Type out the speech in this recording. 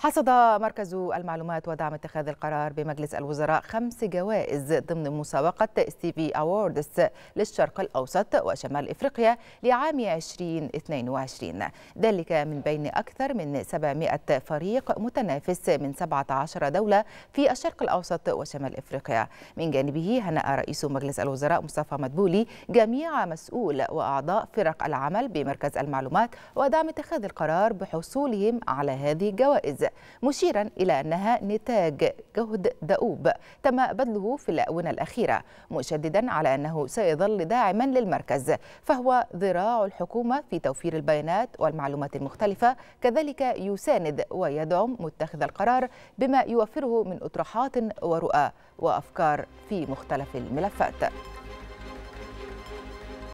حصد مركز المعلومات ودعم اتخاذ القرار بمجلس الوزراء خمس جوائز ضمن مسابقة في أوردس للشرق الأوسط وشمال إفريقيا لعام 2022 ذلك من بين أكثر من 700 فريق متنافس من 17 دولة في الشرق الأوسط وشمال إفريقيا من جانبه هنأ رئيس مجلس الوزراء مصطفى مدبولي جميع مسؤول وأعضاء فرق العمل بمركز المعلومات ودعم اتخاذ القرار بحصولهم على هذه الجوائز مشيرا إلى أنها نتاج جهد دؤوب تم بذله في الآونة الأخيرة مشددا على أنه سيظل داعما للمركز فهو ذراع الحكومة في توفير البيانات والمعلومات المختلفة كذلك يساند ويدعم متخذ القرار بما يوفره من أطروحات ورؤى وأفكار في مختلف الملفات